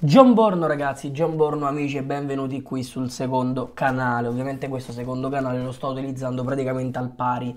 John Borno ragazzi, John Borno amici e benvenuti qui sul secondo canale Ovviamente questo secondo canale lo sto utilizzando praticamente al pari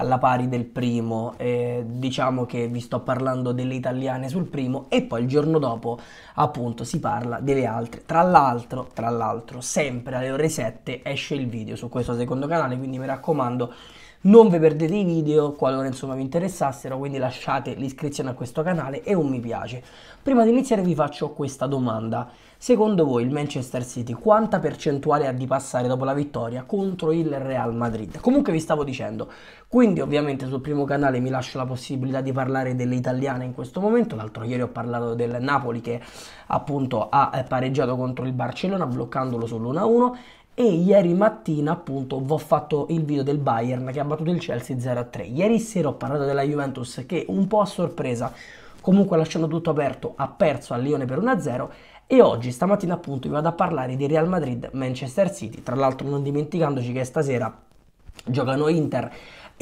alla pari del primo, eh, diciamo che vi sto parlando delle italiane sul primo e poi il giorno dopo appunto si parla delle altre. Tra l'altro, tra l'altro, sempre alle ore 7 esce il video su questo secondo canale, quindi mi raccomando non vi perdete i video qualora insomma vi interessassero, quindi lasciate l'iscrizione a questo canale e un mi piace. Prima di iniziare vi faccio questa domanda. Secondo voi il Manchester City quanta percentuale ha di passare dopo la vittoria contro il Real Madrid? Comunque vi stavo dicendo, quindi ovviamente sul primo canale mi lascio la possibilità di parlare delle italiane in questo momento, l'altro ieri ho parlato del Napoli che appunto ha eh, pareggiato contro il Barcellona bloccandolo sull'1-1 e ieri mattina appunto vi ho fatto il video del Bayern che ha battuto il Chelsea 0-3. Ieri sera ho parlato della Juventus che un po' a sorpresa comunque lasciando tutto aperto, ha perso al Lione per 1-0 e oggi, stamattina appunto, vi vado a parlare di Real Madrid-Manchester City, tra l'altro non dimenticandoci che stasera giocano Inter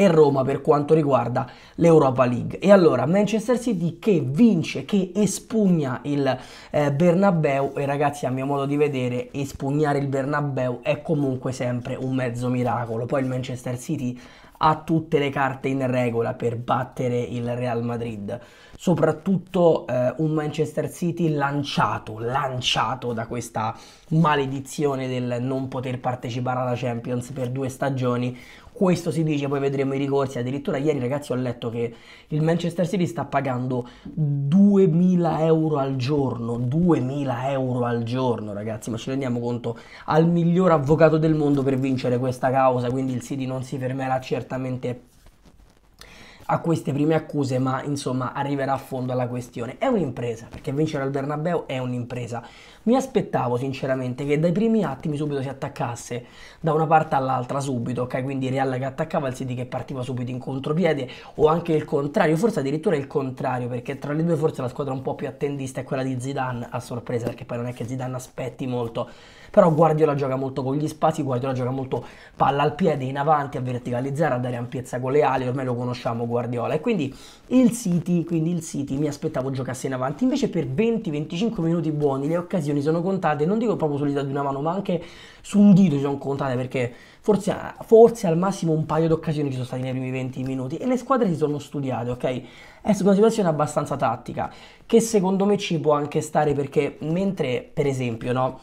e Roma per quanto riguarda l'Europa League. E allora Manchester City che vince, che espugna il eh, Bernabeu e ragazzi a mio modo di vedere espugnare il Bernabeu è comunque sempre un mezzo miracolo. Poi il Manchester City ha tutte le carte in regola per battere il Real Madrid, soprattutto eh, un Manchester City lanciato, lanciato da questa maledizione del non poter partecipare alla Champions per due stagioni, questo si dice, poi vedremo i ricorsi. Addirittura ieri ragazzi ho letto che il Manchester City sta pagando 2.000 euro al giorno, 2.000 euro al giorno ragazzi, ma ci rendiamo conto al miglior avvocato del mondo per vincere questa causa, quindi il City non si fermerà certamente a queste prime accuse, ma insomma arriverà a fondo alla questione. È un'impresa, perché vincere al Bernabeu è un'impresa. Mi aspettavo sinceramente che dai primi attimi subito si attaccasse da una parte all'altra subito, ok? Quindi Real che attaccava, il City che partiva subito in contropiede o anche il contrario, forse addirittura il contrario, perché tra le due forse la squadra un po' più attendista è quella di Zidane a sorpresa, perché poi non è che Zidane aspetti molto però Guardiola gioca molto con gli spazi, Guardiola gioca molto palla al piede, in avanti, a verticalizzare, a dare ampiezza con le ali, ormai lo conosciamo Guardiola. E quindi il City, quindi il City mi aspettavo giocasse in avanti, invece per 20-25 minuti buoni le occasioni sono contate, non dico proprio sull'idea di una mano, ma anche su un dito si sono contate perché forse, forse al massimo un paio di occasioni ci sono state nei primi 20 minuti e le squadre si sono studiate, ok? È una situazione abbastanza tattica che secondo me ci può anche stare perché mentre per esempio, no?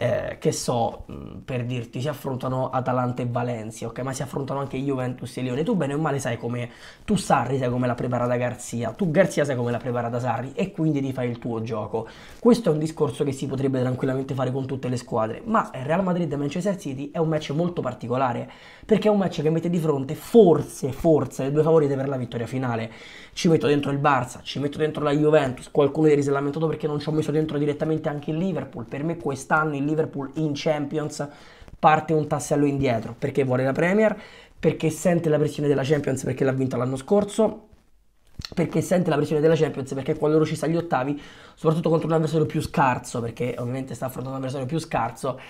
eh, che so, mh, mm, per dirti, si affrontano Atalanta e Valencia, ok? Ma si affrontano anche Juventus e Lione. Tu bene o male sai come, tu Sarri sai come l'ha preparata Garzia, tu Garzia sai come l'ha preparata Sarri e quindi ti fai il tuo gioco. Questo è un discorso che si potrebbe tranquillamente fare con tutte le squadre, ma Real Madrid e Manchester City è un match molto particolare, perché è un match che mette di fronte forse, forse, le due favorite per la vittoria finale. Ci metto dentro il Barça, ci metto dentro la Juventus, qualcuno ieri si è lamentato perché non ci ho messo dentro direttamente anche il Liverpool, per me quest'anno il Liverpool in Champions parte un tassello indietro perché vuole la Premier, perché sente la pressione della Champions perché l'ha vinta l'anno scorso, perché sente la pressione della Champions perché quando loro ci sta agli ottavi, soprattutto contro un avversario più scarso, perché ovviamente sta affrontando un avversario più scarso,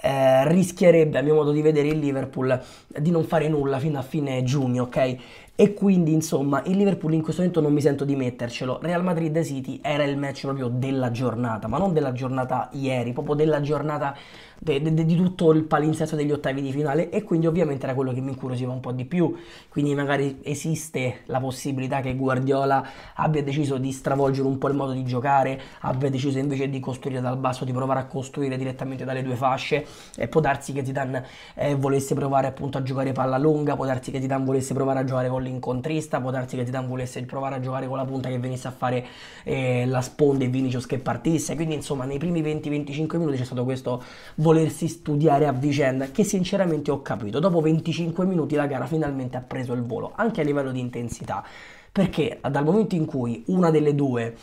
eh, rischierebbe a mio modo di vedere il Liverpool di non fare nulla fino a fine giugno, ok? E quindi, insomma, il Liverpool in questo momento non mi sento di mettercelo. Real Madrid City era il match proprio della giornata, ma non della giornata ieri, proprio della giornata de, de, di tutto il palinsesto degli ottavi di finale e quindi ovviamente era quello che mi incuriosiva un po' di più. Quindi magari esiste la possibilità che Guardiola abbia deciso di stravolgere un po' il modo di giocare, abbia deciso invece di costruire dal basso, di provare a costruire direttamente dalle due fasce e può darsi che Zidane eh, volesse provare appunto a giocare palla lunga, può darsi che Zidane volesse provare a giocare con l'incontrista, può darsi che Zidane volesse provare a giocare con la punta che venisse a fare eh, la sponda e Vinicius che partisse. Quindi insomma nei primi 20-25 minuti c'è stato questo volersi studiare a vicenda, che sinceramente ho capito. Dopo 25 minuti la gara finalmente ha preso il volo, anche a livello di intensità, perché dal momento in cui una delle due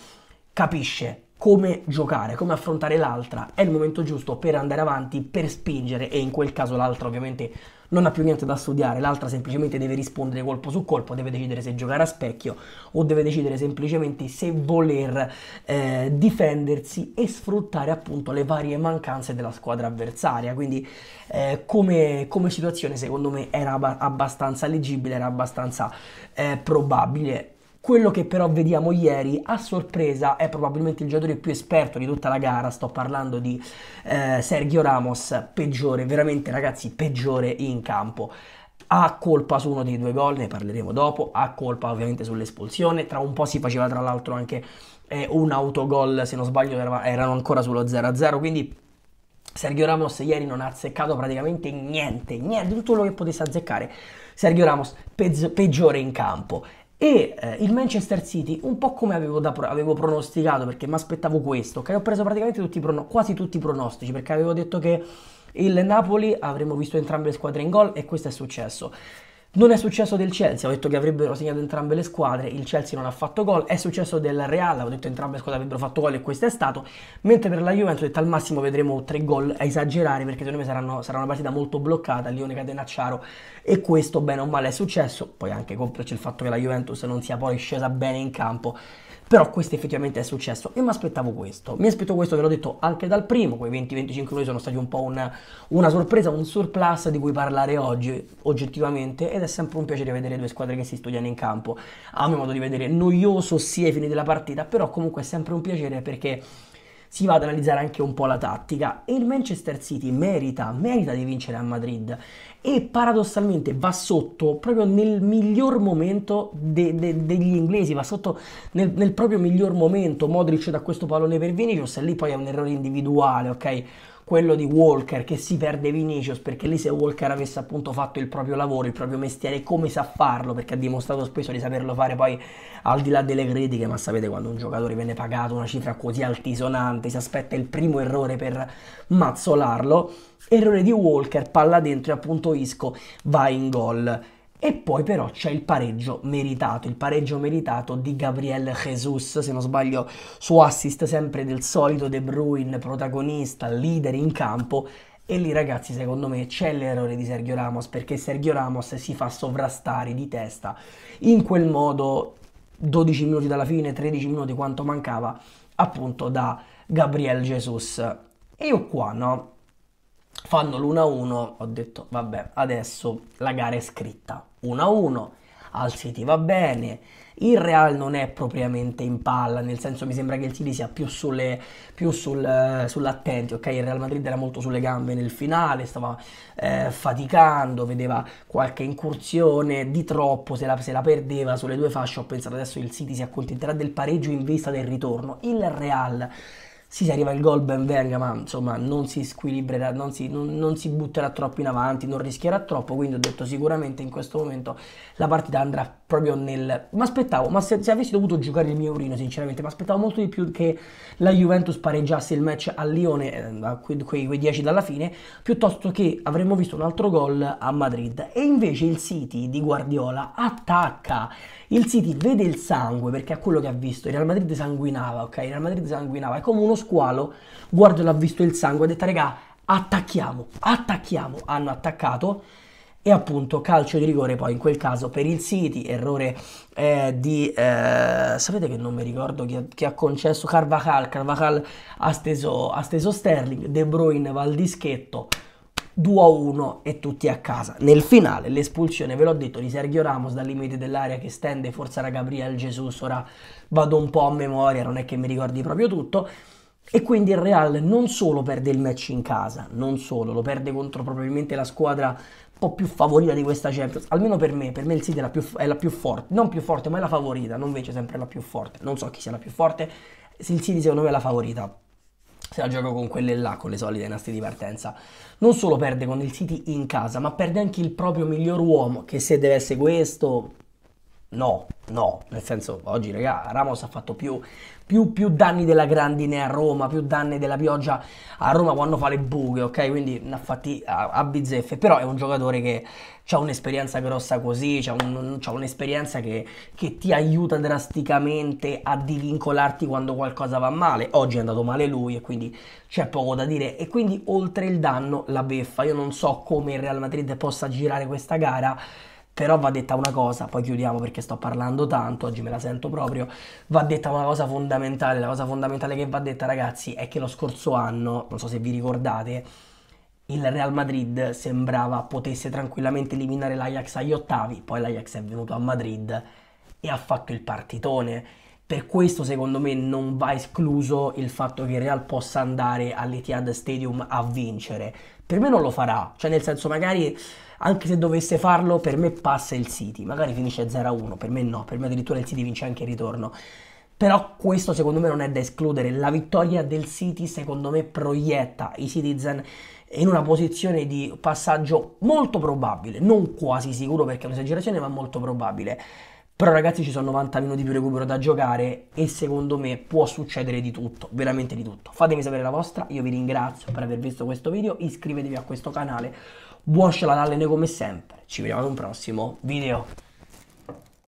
capisce come giocare, come affrontare l'altra, è il momento giusto per andare avanti, per spingere e in quel caso l'altra ovviamente non ha più niente da studiare, l'altra semplicemente deve rispondere colpo su colpo, deve decidere se giocare a specchio o deve decidere semplicemente se voler eh, difendersi e sfruttare appunto le varie mancanze della squadra avversaria, quindi eh, come, come, situazione secondo me era abbastanza leggibile, era abbastanza eh, probabile quello che però vediamo ieri a sorpresa è probabilmente il giocatore più esperto di tutta la gara, sto parlando di eh, Sergio Ramos, peggiore, veramente ragazzi, peggiore in campo ha colpa su uno dei due gol, ne parleremo dopo, ha colpa ovviamente sull'espulsione, tra un po' si faceva tra l'altro anche eh, un autogol, se non sbaglio erano ancora sullo 0-0, quindi Sergio Ramos ieri non ha azzeccato praticamente niente, niente, tutto quello che potesse azzeccare, Sergio Ramos pezzo, peggiore in campo e eh, il Manchester City, un po' come avevo, da, avevo pronosticato, perché mi aspettavo questo, ok? Ho preso praticamente tutti prono- quasi tutti i pronostici, perché avevo detto che il Napoli avremmo visto entrambe le squadre in gol e questo è successo. Non è successo del Chelsea, ho detto che avrebbero segnato entrambe le squadre, il Chelsea non ha fatto gol, è successo del Real, ho detto che entrambe le squadre avrebbero fatto gol e questo è stato, mentre per la Juventus ho detto al massimo vedremo tre gol a esagerare perché secondo me saranno, sarà una partita molto bloccata, Lione Catenacciaro e questo bene o male è successo, poi anche complice il fatto che la Juventus non sia poi scesa bene in campo però questo effettivamente è successo. e mi aspettavo questo. Mi aspetto questo, ve l'ho detto anche dal primo. Quei 20-25 minuti sono stati un po' una, una sorpresa, un surplus di cui parlare oggi, oggettivamente. Ed è sempre un piacere vedere due squadre che si studiano in campo. A mio modo di vedere, noioso sì ai fini della partita, però comunque è sempre un piacere perché si va ad analizzare anche un po' la tattica e il Manchester City merita, merita di vincere a Madrid e paradossalmente va sotto proprio nel miglior momento de, de, degli inglesi, va sotto nel, nel proprio miglior momento, Modric da questo pallone per Vinicius e lì poi è un errore individuale, ok? quello di Walker che si perde Vinicius perché lì se Walker avesse appunto fatto il proprio lavoro, il proprio mestiere, come sa farlo, perché ha dimostrato spesso di saperlo fare poi al di là delle critiche, ma sapete quando un giocatore viene pagato una cifra così altisonante, si aspetta il primo errore per mazzolarlo, errore di Walker, palla dentro e appunto Isco va in gol. E poi però c'è il pareggio meritato, il pareggio meritato di Gabriel Jesus, se non sbaglio, su assist sempre del solito De Bruyne, protagonista, leader in campo. E lì ragazzi secondo me c'è l'errore di Sergio Ramos perché Sergio Ramos si fa sovrastare di testa in quel modo 12 minuti dalla fine, 13 minuti quanto mancava appunto da Gabriel Jesus. E io qua no, fanno l'1-1, ho detto vabbè, adesso la gara è scritta. 1-1, al City va bene, il Real non è propriamente in palla, nel senso mi sembra che il City sia più, sulle, più sul, uh, sull'attenti, ok? Il Real Madrid era molto sulle gambe nel finale, stava eh, faticando, vedeva qualche incursione di troppo, se la, se la, perdeva sulle due fasce ho pensato adesso il City si accontenterà del pareggio in vista del ritorno. Il Real sì, se arriva il gol ben venga, ma insomma non si squilibrerà, non si, non, non si, butterà troppo in avanti, non rischierà troppo, quindi ho detto sicuramente in questo momento la partita andrà proprio nel... Mi aspettavo, ma se, se, avessi dovuto giocare il mio urino sinceramente, mi aspettavo molto di più che la Juventus pareggiasse il match a Lione, eh, quei, quei, quei 10 dalla fine, piuttosto che avremmo visto un altro gol a Madrid. E invece il City di Guardiola attacca il City vede il sangue perché è quello che ha visto. Il Real Madrid sanguinava, ok? Il Real Madrid sanguinava. È come uno squalo. Guarda, l'ha visto il sangue ha detto, raga, attacchiamo, attacchiamo. Hanno attaccato e appunto calcio di rigore poi in quel caso per il City, errore eh, di... Eh, sapete che non mi ricordo chi ha, chi ha concesso Carvajal, Carvajal ha steso, ha steso Sterling, De Bruyne va al dischetto, 2 a 1 e tutti a casa. Nel finale l'espulsione, ve l'ho detto, di Sergio Ramos dal limite dell'area che stende forse da Gabriel Jesus, ora vado un po' a memoria, non è che mi ricordi proprio tutto, e quindi il Real non solo perde il match in casa, non solo, lo perde contro probabilmente la squadra un po' più favorita di questa Champions, almeno per me, per me il City è la più, è la più forte, non più forte ma è la favorita, non invece sempre la più forte, non so chi sia la più forte, il City secondo me è la favorita, se la gioca con quelle là, con le solite nastri di partenza. Non solo perde con il City in casa, ma perde anche il proprio miglior uomo, che se deve essere questo, No, no, nel senso oggi raga Ramos ha fatto più, più, più, danni della grandine a Roma, più danni della pioggia a Roma quando fa le buche, ok? Quindi ne ha fatti a, a bizzeffe, però è un giocatore che ha un'esperienza grossa così, ha un, un'esperienza che, che, ti aiuta drasticamente a divincolarti quando qualcosa va male. Oggi è andato male lui e quindi c'è poco da dire e quindi oltre il danno la beffa. Io non so come il Real Madrid possa girare questa gara però va detta una cosa, poi chiudiamo perché sto parlando tanto, oggi me la sento proprio, va detta una cosa fondamentale, la cosa fondamentale che va detta ragazzi è che lo scorso anno, non so se vi ricordate, il Real Madrid sembrava potesse tranquillamente eliminare l'Ajax agli ottavi, poi l'Ajax è venuto a Madrid e ha fatto il partitone per questo secondo me non va escluso il fatto che il Real possa andare all'Etihad Stadium a vincere. Per me non lo farà, cioè nel senso magari anche se dovesse farlo per me passa il City, magari finisce 0-1, per me no, per me addirittura il City vince anche il ritorno. Però questo secondo me non è da escludere, la vittoria del City secondo me proietta i Citizen in una posizione di passaggio molto probabile, non quasi sicuro perché è un'esagerazione ma molto probabile però ragazzi ci sono 90 minuti più recupero da giocare e secondo me può succedere di tutto, veramente di tutto. Fatemi sapere la vostra, io vi ringrazio per aver visto questo video, iscrivetevi a questo canale, buon scelatalle come sempre, ci vediamo ad un prossimo video.